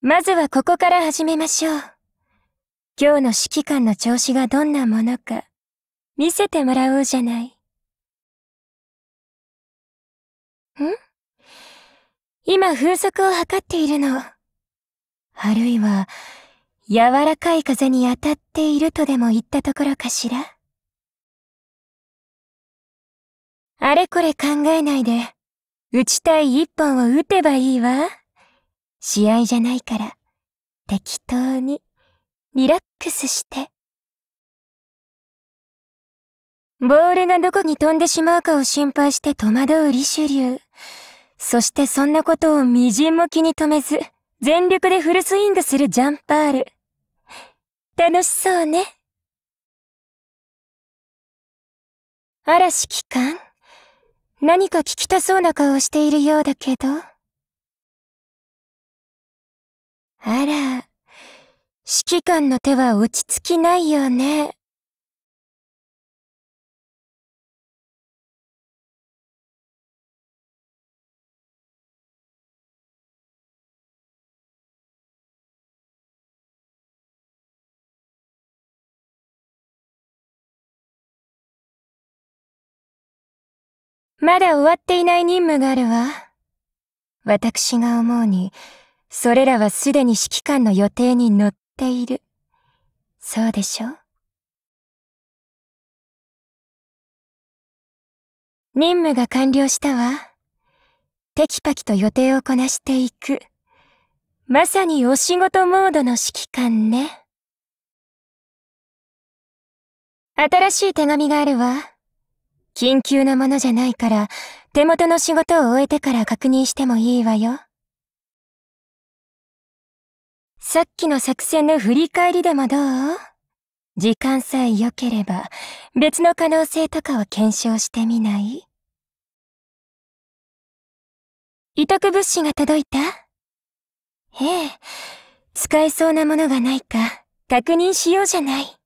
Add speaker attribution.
Speaker 1: まずはここから始めましょう。今日の指揮官の調子がどんなものか、見せてもらおうじゃない。ん今風速を測っているの。あるいは、柔らかい風に当たっているとでも言ったところかしらあれこれ考えないで、打ちたい一本を打てばいいわ。試合じゃないから、適当に、リラックスして。ボールがどこに飛んでしまうかを心配して戸惑うリシュリュー。そしてそんなことを微塵も気に留めず、全力でフルスイングするジャンパール。楽しそうね。嵐機関何か聞きたそうな顔をしているようだけど。あら、指揮官の手は落ち着き
Speaker 2: ないよね。
Speaker 1: まだ終わっていない任務があるわ。私が思うに、それらはすでに指揮官の予定に載っている。そうでしょ任務が完了したわ。テキパキと予定をこなしていく。まさにお仕事モードの指揮官ね。新しい手紙があるわ。緊急なものじゃないから、手元の仕事を終えてから確認してもいいわよ。さっきの作戦の振り返りでもどう時間さえ良ければ別の可能性とかを検証してみない委託物資が届いたええ。使えそうなものがないか確認しようじゃな
Speaker 2: い。